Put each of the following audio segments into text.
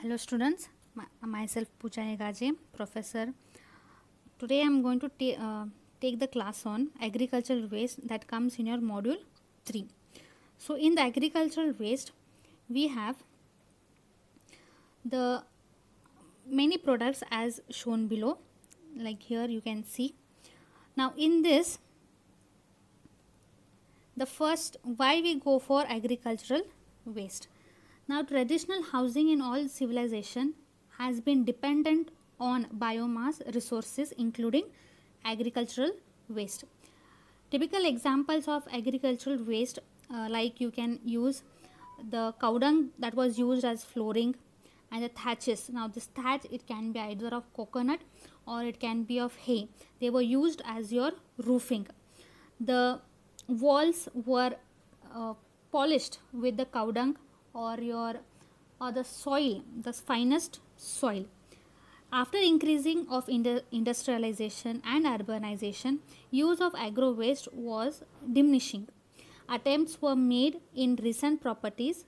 hello students myself Pooja Hegaje professor today I'm going to uh, take the class on agricultural waste that comes in your module 3 so in the agricultural waste we have the many products as shown below like here you can see now in this the first why we go for agricultural waste now traditional housing in all civilization has been dependent on biomass resources including agricultural waste. Typical examples of agricultural waste uh, like you can use the cow dung that was used as flooring and the thatches. Now this thatch it can be either of coconut or it can be of hay. They were used as your roofing. The walls were uh, polished with the cow dung or your or the soil, the finest soil. After increasing of industrialization and urbanization, use of agro waste was diminishing. Attempts were made in recent properties,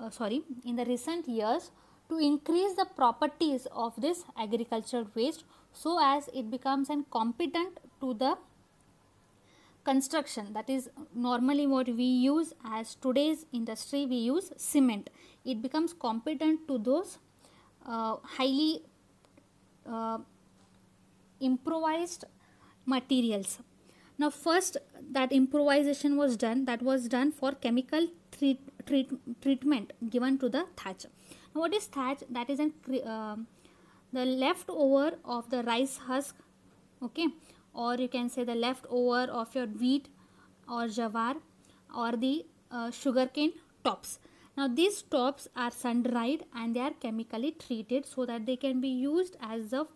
uh, sorry, in the recent years to increase the properties of this agricultural waste so as it becomes an competent to the construction that is normally what we use as today's industry we use cement it becomes competent to those uh, highly uh, improvised materials now first that improvisation was done that was done for chemical treat, treat, treatment given to the thatch now what is thatch that is an uh, the leftover of the rice husk okay or you can say the leftover of your wheat or jawar or the uh, sugarcane tops. Now these tops are sun dried and they are chemically treated so that they can be used as the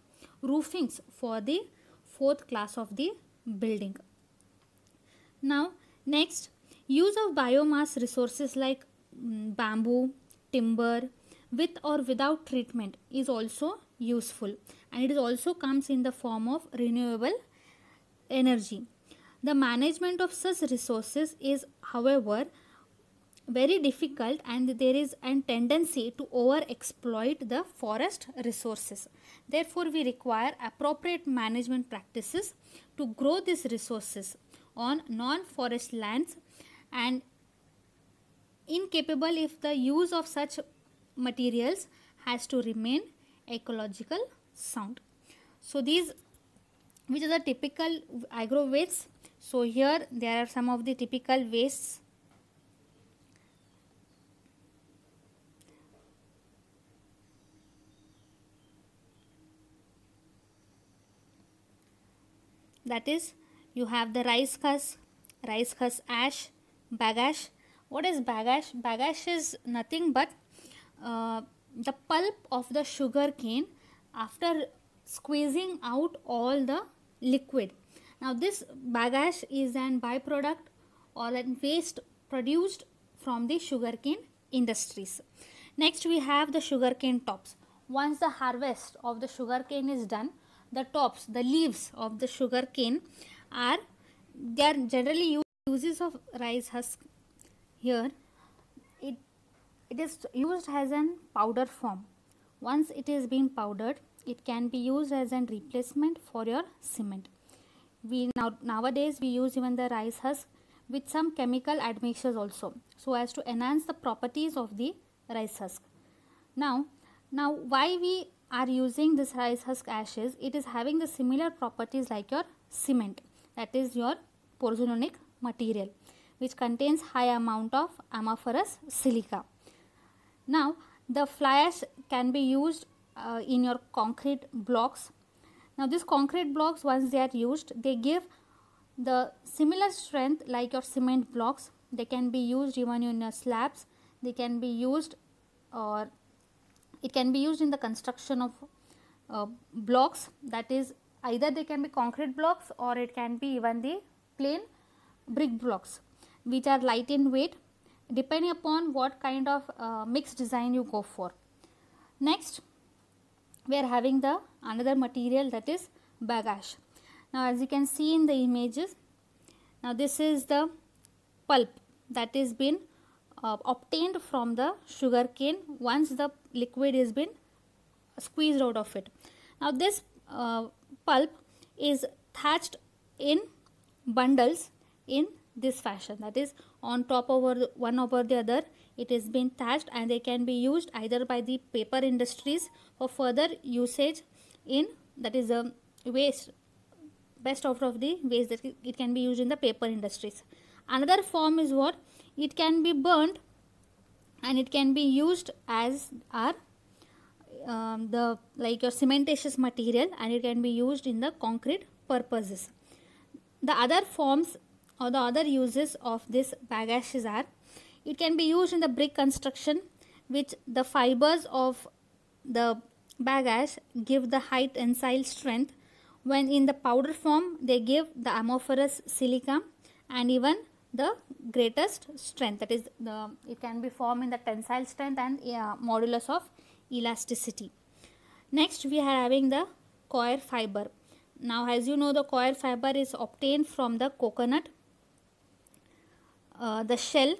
roofings for the fourth class of the building. Now next use of biomass resources like mm, bamboo, timber with or without treatment is also useful and it also comes in the form of renewable energy. The management of such resources is, however, very difficult and there is a tendency to over exploit the forest resources. Therefore, we require appropriate management practices to grow these resources on non-forest lands and incapable if the use of such materials has to remain ecological sound. So, these which are the typical agro wastes so here there are some of the typical wastes that is you have the rice husk rice husk ash bagash what is bagash bagash is nothing but uh, the pulp of the sugar cane after squeezing out all the liquid. Now this bagasse is an byproduct or a waste produced from the sugarcane industries. Next we have the sugarcane tops. Once the harvest of the sugarcane is done, the tops, the leaves of the sugarcane are they are generally uses of rice husk here it it is used as an powder form once it is being powdered it can be used as a replacement for your cement we now nowadays we use even the rice husk with some chemical admixtures also so as to enhance the properties of the rice husk now now why we are using this rice husk ashes it is having the similar properties like your cement that is your porzolanic material which contains high amount of amorphous silica now the fly ash can be used uh, in your concrete blocks. Now these concrete blocks once they are used they give the similar strength like your cement blocks. They can be used even in your slabs. They can be used or it can be used in the construction of uh, blocks that is either they can be concrete blocks or it can be even the plain brick blocks which are light in weight depending upon what kind of uh, mixed design you go for. Next we are having the another material that is bagash now as you can see in the images now this is the pulp that is been uh, obtained from the sugar cane once the liquid is been squeezed out of it now this uh, pulp is thatched in bundles in this fashion that is on top over one over the other it has been thatched and they can be used either by the paper industries for further usage in that is a um, waste best out of the waste that it can be used in the paper industries another form is what it can be burnt and it can be used as our um, the like your cementitious material and it can be used in the concrete purposes the other forms or the other uses of this bagashes are it can be used in the brick construction which the fibers of the bagash give the height and tensile strength when in the powder form they give the amorphous silica and even the greatest strength that is the it can be formed in the tensile strength and modulus of elasticity next we are having the coir fiber now as you know the coir fiber is obtained from the coconut uh, the shell.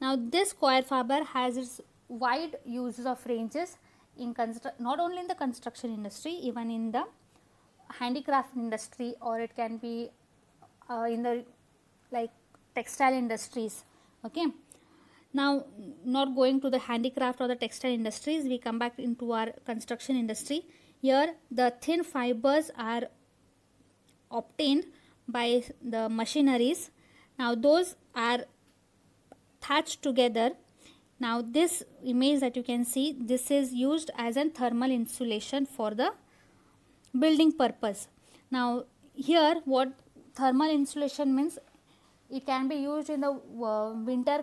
Now this coir fiber has its wide uses of ranges in not only in the construction industry even in the handicraft industry or it can be uh, in the like textile industries okay now not going to the handicraft or the textile industries we come back into our construction industry here the thin fibers are obtained by the machineries now those are thatched together now this image that you can see this is used as a thermal insulation for the building purpose now here what thermal insulation means it can be used in the uh, winter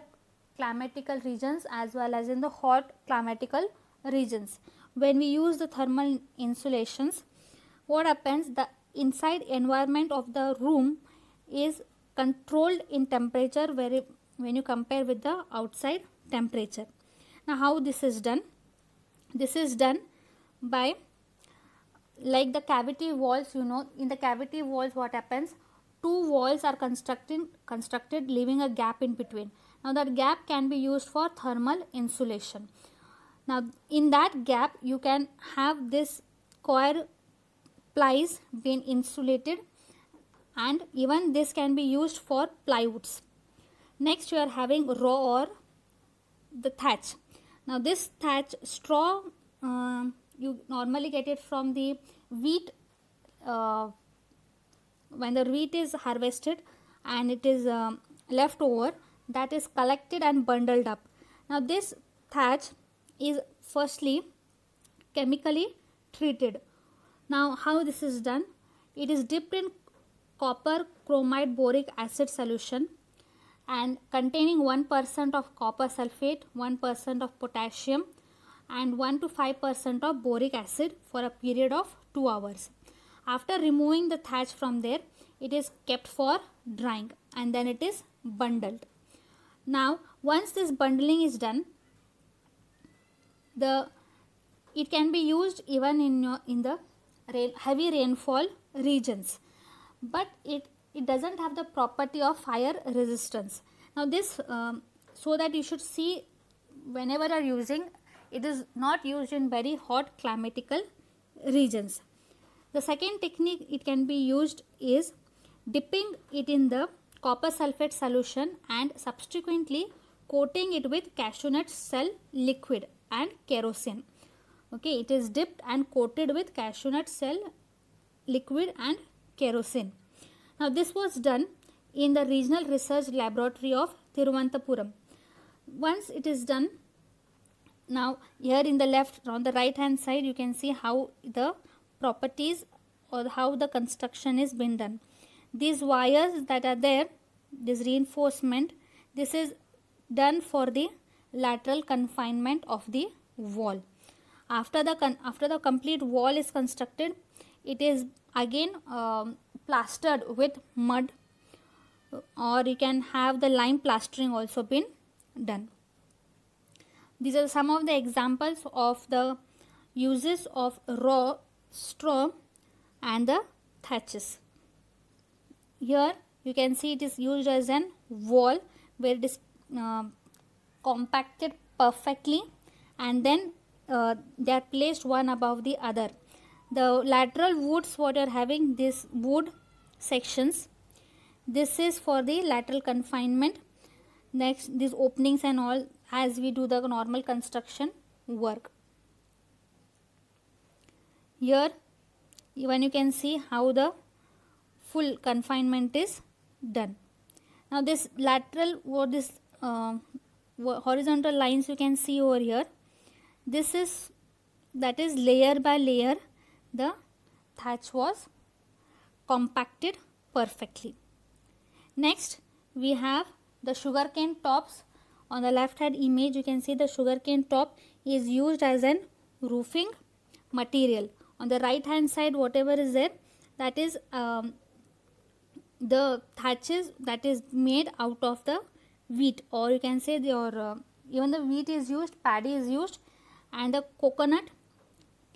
climatical regions as well as in the hot climatical regions when we use the thermal insulations what happens the inside environment of the room is controlled in temperature where when you compare with the outside temperature. Now how this is done? This is done by like the cavity walls you know in the cavity walls what happens two walls are constructed constructed leaving a gap in between now that gap can be used for thermal insulation now in that gap you can have this coir plies being insulated and even this can be used for plywoods. Next you are having raw or the thatch. Now this thatch straw uh, you normally get it from the wheat uh, when the wheat is harvested and it is um, left over that is collected and bundled up. Now this thatch is firstly chemically treated. Now how this is done? It is dipped in copper chromide boric acid solution and containing 1% of copper sulfate, 1% of potassium and 1 to 5% of boric acid for a period of 2 hours. After removing the thatch from there, it is kept for drying and then it is bundled. Now, once this bundling is done, the it can be used even in, in the rain, heavy rainfall regions but it, it doesn't have the property of fire resistance. Now this um, so that you should see whenever you are using it is not used in very hot climatical regions. The second technique it can be used is dipping it in the copper sulfate solution and subsequently coating it with cashew nut cell liquid and kerosene. Okay, it is dipped and coated with cashew nut cell liquid and kerosene. Now this was done in the Regional Research Laboratory of Thiruvananthapuram. Once it is done, now here in the left on the right hand side you can see how the properties or how the construction is been done. These wires that are there, this reinforcement, this is done for the lateral confinement of the wall. After the, after the complete wall is constructed, it is again um, plastered with mud or you can have the lime plastering also been done. These are some of the examples of the uses of raw straw and the thatches. Here you can see it is used as an wall where it is uh, compacted perfectly and then uh, they are placed one above the other the lateral woods what are having this wood sections this is for the lateral confinement next these openings and all as we do the normal construction work here when you can see how the full confinement is done now this lateral what this uh, horizontal lines you can see over here this is that is layer by layer the thatch was compacted perfectly. Next we have the sugarcane tops. On the left hand image you can see the sugarcane top is used as an roofing material. On the right hand side whatever is there that is um, the thatches that is made out of the wheat or you can say your uh, even the wheat is used paddy is used and the coconut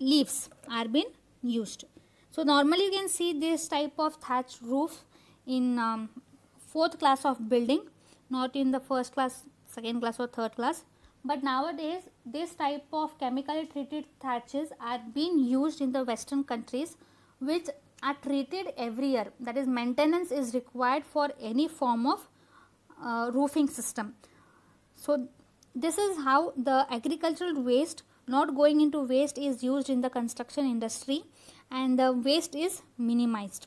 leaves are being used. So normally you can see this type of thatched roof in um, fourth class of building not in the first class, second class or third class. But nowadays this type of chemically treated thatches are being used in the western countries which are treated every year that is maintenance is required for any form of uh, roofing system. So this is how the agricultural waste not going into waste is used in the construction industry and the waste is minimized.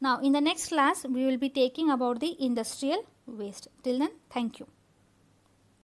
Now in the next class we will be taking about the industrial waste. Till then thank you.